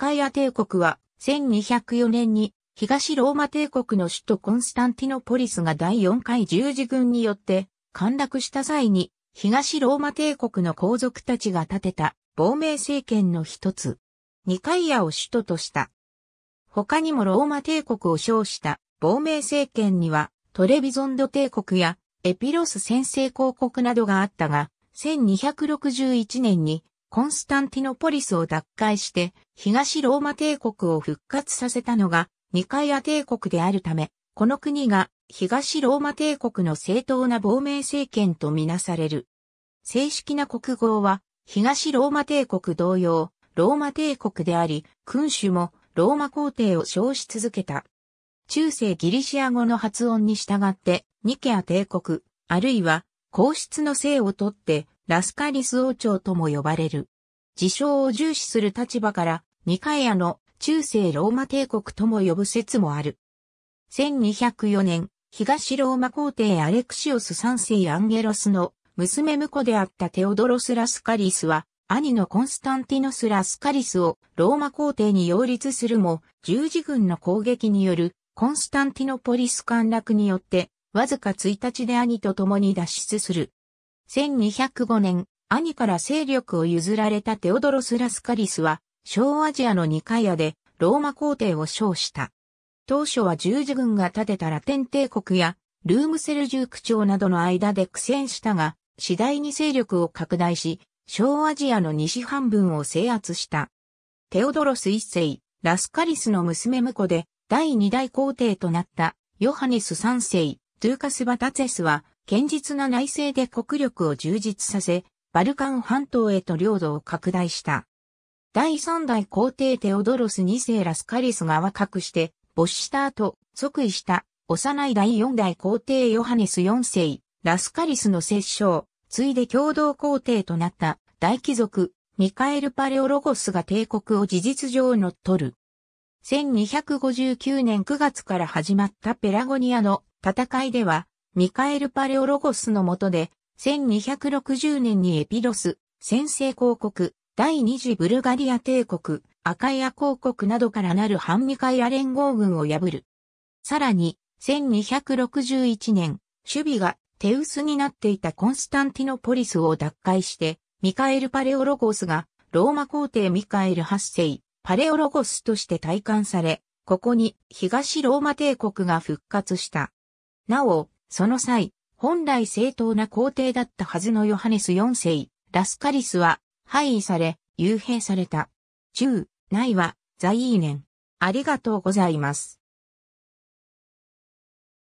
カイア帝国は1204年に東ローマ帝国の首都コンスタンティノポリスが第4回十字軍によって陥落した際に東ローマ帝国の皇族たちが建てた亡命政権の一つ、ニカイアを首都とした。他にもローマ帝国を称した亡命政権にはトレビゾンド帝国やエピロス先制公国などがあったが、1261年にコンスタンティノポリスを奪回して東ローマ帝国を復活させたのがニカイア帝国であるため、この国が東ローマ帝国の正当な亡命政権とみなされる。正式な国号は東ローマ帝国同様、ローマ帝国であり、君主もローマ皇帝を称し続けた。中世ギリシア語の発音に従って、ニケア帝国、あるいは皇室の姓をとって、ラスカリス王朝とも呼ばれる。自称を重視する立場から、ニカエアの中世ローマ帝国とも呼ぶ説もある。1204年、東ローマ皇帝アレクシオス三世アンゲロスの娘婿であったテオドロス・ラスカリスは、兄のコンスタンティノス・ラスカリスをローマ皇帝に擁立するも、十字軍の攻撃によるコンスタンティノポリス陥落によって、わずか1日で兄と共に脱出する。1205年、兄から勢力を譲られたテオドロス・ラスカリスは、小アジアのニカイアで、ローマ皇帝を称した。当初は十字軍が建てたラテン帝国や、ルームセルジューク朝などの間で苦戦したが、次第に勢力を拡大し、小アジアの西半分を制圧した。テオドロス一世、ラスカリスの娘婿で、第二代皇帝となった、ヨハネス三世、トゥーカス・バタツェスは、堅実な内政で国力を充実させ、バルカン半島へと領土を拡大した。第三代皇帝テオドロス2世ラスカリスが若くして、没した後、即位した、幼い第四代皇帝ヨハネス4世、ラスカリスの摂政、ついで共同皇帝となった大貴族、ミカエル・パレオロゴスが帝国を事実上乗っ取る。1259年9月から始まったペラゴニアの戦いでは、ミカエル・パレオロゴスの下で、1260年にエピロス、先制公国、第二次ブルガリア帝国、アカイア公国などからなる反ミカイア連合軍を破る。さらに、1261年、守備が手薄になっていたコンスタンティノポリスを奪回して、ミカエル・パレオロゴスが、ローマ皇帝ミカエル8世、パレオロゴスとして体感され、ここに東ローマ帝国が復活した。なお、その際、本来正当な皇帝だったはずのヨハネス4世、ラスカリスは、廃位され、幽閉された。中、内は、在位年。ありがとうございます。